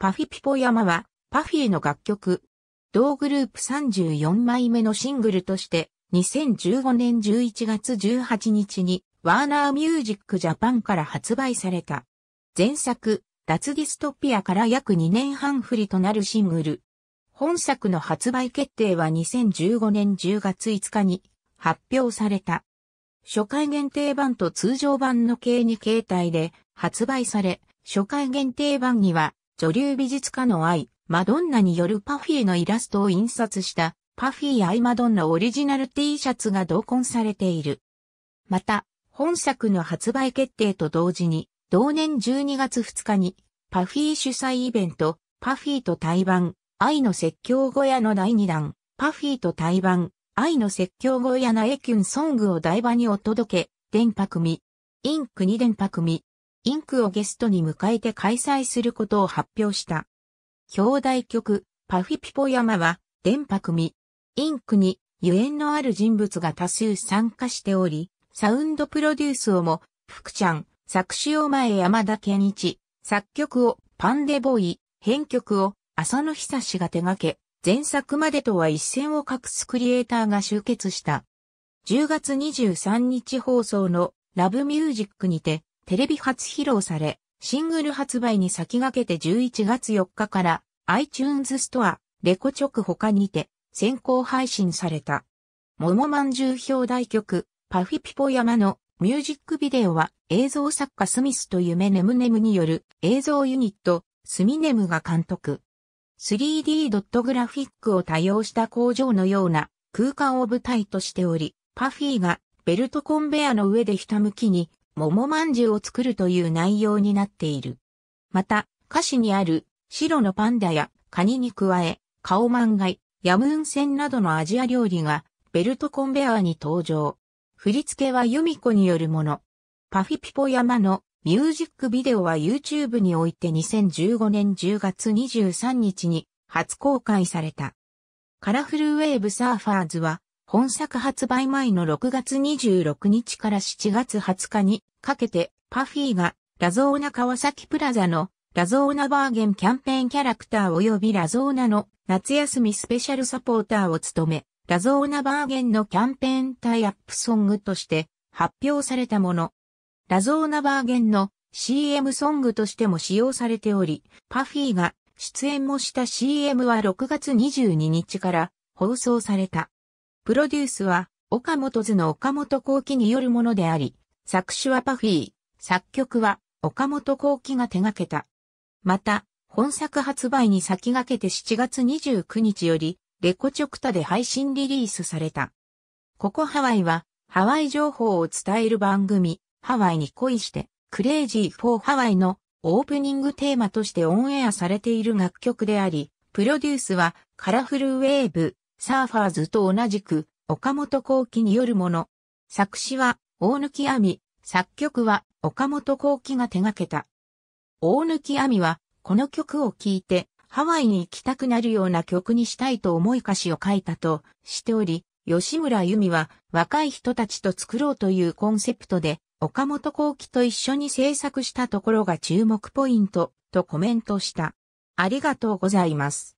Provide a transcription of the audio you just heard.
パフィピポ山は、パフィへの楽曲、同グループ34枚目のシングルとして、2015年11月18日に、ワーナーミュージックジャパンから発売された。前作、脱ディストピアから約2年半振りとなるシングル。本作の発売決定は2015年10月5日に発表された。初回限定版と通常版の計2形態で発売され、初回限定版には女流美術家の愛、マドンナによるパフィーのイラストを印刷したパフィー愛マドンナオリジナル T シャツが同梱されている。また、本作の発売決定と同時に、同年12月2日に、パフィー主催イベント、パフィーと対バ愛の説教小屋の第2弾、パフィーと対バ愛の説教小屋なエキュンソングを台場にお届け、電波組、インクに電波組、インクをゲストに迎えて開催することを発表した。兄弟曲、パフィピポ山は、電波組、インクに、ゆえんのある人物が多数参加しており、サウンドプロデュースをも、福ちゃん、作詞を前山田健一、作曲をパンデボーイ、編曲を浅野久志が手掛け、前作までとは一線を画すクリエイターが集結した。10月23日放送のラブミュージックにて、テレビ初披露され、シングル発売に先駆けて11月4日から iTunes ストア、レコチョク他にて先行配信された。桃まんじゅう表題曲、パフィピポ山のミュージックビデオは映像作家スミスと夢ネムネムによる映像ユニットスミネムが監督。3D ドットグラフィックを多用した工場のような空間を舞台としており、パフィーがベルトコンベアの上でひたむきに桃まんじゅうを作るという内容になっている。また、歌詞にある白のパンダやカニに加え、カオマンガイ、ヤムーンセンなどのアジア料理がベルトコンベアーに登場。振り付けはユミコによるもの。パフィピポ山のミュージックビデオは YouTube において2015年10月23日に初公開された。カラフルウェーブサーファーズは本作発売前の6月26日から7月20日にかけて、パフィーがラゾーナ川崎プラザのラゾーナバーゲンキャンペーンキャラクター及びラゾーナの夏休みスペシャルサポーターを務め、ラゾーナバーゲンのキャンペーンタイアップソングとして発表されたもの。ラゾーナバーゲンの CM ソングとしても使用されており、パフィーが出演もした CM は6月22日から放送された。プロデュースは、岡本図の岡本幸輝によるものであり、作詞はパフィー、作曲は岡本幸輝が手掛けた。また、本作発売に先駆けて7月29日より、レコチョクタで配信リリースされた。ここハワイは、ハワイ情報を伝える番組、ハワイに恋して、クレイジー・フォー・ハワイのオープニングテーマとしてオンエアされている楽曲であり、プロデュースはカラフルウェーブ、サーファーズと同じく、岡本幸輝によるもの。作詞は、大貫亜美、作曲は、岡本幸輝が手掛けた。大貫亜美は、この曲を聴いて、ハワイに行きたくなるような曲にしたいと思い歌詞を書いたとしており、吉村由美は若い人たちと作ろうというコンセプトで、岡本幸輝と一緒に制作したところが注目ポイントとコメントした。ありがとうございます。